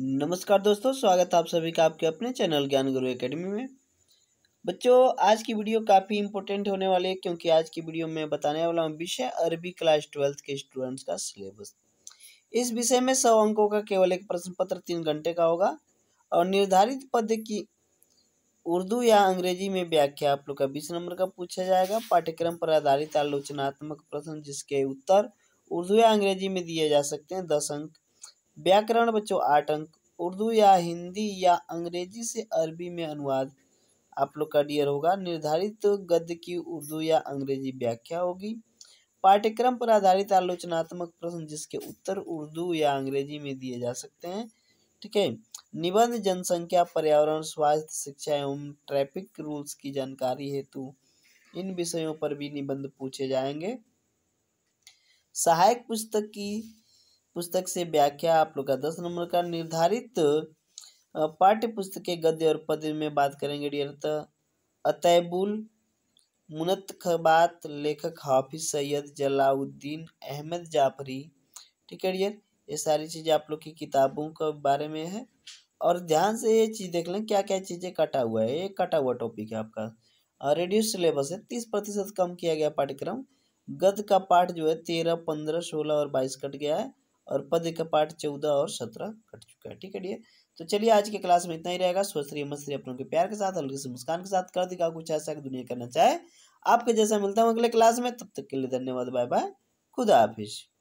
नमस्कार दोस्तों स्वागत है आप सभी का आपके अपने चैनल ज्ञान गुरु एकेडमी में बच्चों आज की वीडियो काफ़ी इंपॉर्टेंट होने वाली है क्योंकि आज की वीडियो में बताने वाला हूँ विषय अरबी क्लास ट्वेल्थ के स्टूडेंट्स का सिलेबस इस विषय में सौ अंकों का केवल एक प्रश्न पत्र तीन घंटे का होगा और निर्धारित पद की उर्दू या अंग्रेजी में व्याख्या आप लोग का बीस नंबर का पूछा जाएगा पाठ्यक्रम पर आधारित आलोचनात्मक प्रश्न जिसके उत्तर उर्दू या अंग्रेजी में दिए जा सकते हैं दस अंक व्याकरण बच्चों आतंक उर्दू या हिंदी या अंग्रेजी से अरबी में अनुवाद आप लोग का डियर होगा निर्धारित गद्य की उर्दू या अंग्रेजी व्याख्या होगी पाठ्यक्रम पर आधारित आलोचनात्मक प्रश्न जिसके उत्तर उर्दू या अंग्रेजी में दिए जा सकते हैं ठीक है निबंध जनसंख्या पर्यावरण स्वास्थ्य शिक्षा एवं ट्रैफिक रूल्स की जानकारी हेतु इन विषयों पर भी निबंध पूछे जाएंगे सहायक पुस्तक की पुस्तक से व्याख्या आप लोग का दस नंबर का निर्धारित पाठ्य पुस्तक के गद्य और पद्य में बात करेंगे डियर अतैबुल मुनतखबात लेखक हाफिज सैयद जलाउद्दीन अहमद जाफरी ठीक है डियर ये सारी चीज़ें आप लोग की किताबों के बारे में है और ध्यान से ये चीज़ देख लें क्या क्या चीज़ें कटा हुआ है ये कटा हुआ टॉपिक है आपका रेड्यूस सिलेबस है तीस प्रतिशत कम किया गया पाठ्यक्रम गद का पाठ जो है तेरह पंद्रह सोलह और बाईस कट गया है और पद का पार्ट चौदह और सत्रह कट चुका है ठीक है डियर तो चलिए आज के क्लास में इतना ही रहेगा स्वस्थ रहिए मस्त रहिए अपनों के प्यार के साथ हल्की से मुस्कान के साथ कर देगा कुछ ऐसा कि दुनिया करना चाहे आपके जैसा मिलता हूँ अगले क्लास में तब तक के लिए धन्यवाद बाय बाय खुदा हाफिज़